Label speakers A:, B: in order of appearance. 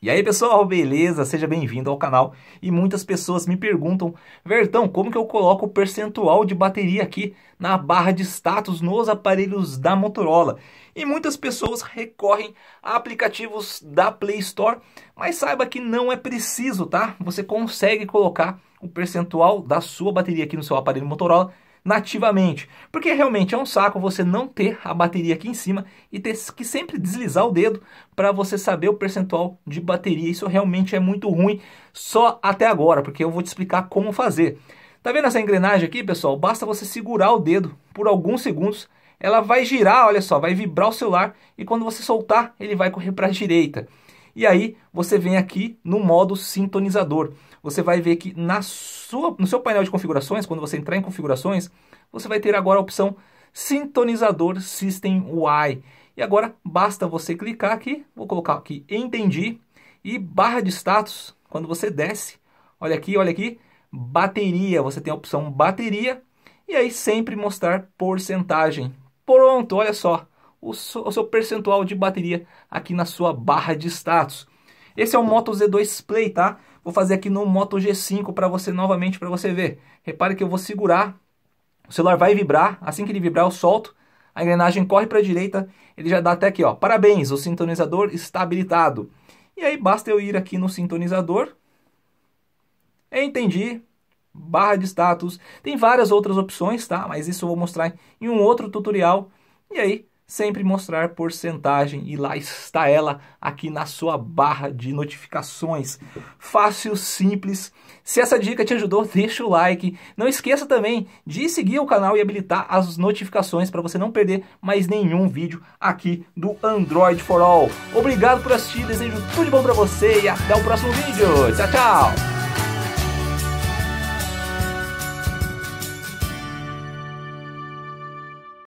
A: E aí pessoal, beleza? Seja bem-vindo ao canal. E muitas pessoas me perguntam, Vertão, como que eu coloco o percentual de bateria aqui na barra de status nos aparelhos da Motorola? E muitas pessoas recorrem a aplicativos da Play Store, mas saiba que não é preciso, tá? Você consegue colocar o percentual da sua bateria aqui no seu aparelho Motorola nativamente. Porque realmente é um saco você não ter a bateria aqui em cima e ter que sempre deslizar o dedo para você saber o percentual de bateria. Isso realmente é muito ruim, só até agora, porque eu vou te explicar como fazer. Tá vendo essa engrenagem aqui, pessoal? Basta você segurar o dedo por alguns segundos ela vai girar, olha só, vai vibrar o celular e quando você soltar, ele vai correr para a direita. E aí você vem aqui no modo sintonizador. Você vai ver que na sua, no seu painel de configurações, quando você entrar em configurações, você vai ter agora a opção sintonizador System Y. E agora basta você clicar aqui, vou colocar aqui entendi e barra de status, quando você desce, olha aqui, olha aqui, bateria, você tem a opção bateria e aí sempre mostrar porcentagem. Pronto, olha só, o seu percentual de bateria aqui na sua barra de status. Esse é o Moto Z2 Play, tá? Vou fazer aqui no Moto G5 para você novamente, para você ver. Repare que eu vou segurar, o celular vai vibrar, assim que ele vibrar eu solto, a engrenagem corre para a direita, ele já dá até aqui, ó, parabéns, o sintonizador está habilitado. E aí basta eu ir aqui no sintonizador, entendi, barra de status, tem várias outras opções, tá? Mas isso eu vou mostrar em um outro tutorial, e aí sempre mostrar porcentagem e lá está ela aqui na sua barra de notificações. Fácil, simples. Se essa dica te ajudou, deixa o like. Não esqueça também de seguir o canal e habilitar as notificações para você não perder mais nenhum vídeo aqui do Android for All. Obrigado por assistir, desejo tudo de bom para você e até o próximo vídeo. Tchau, tchau.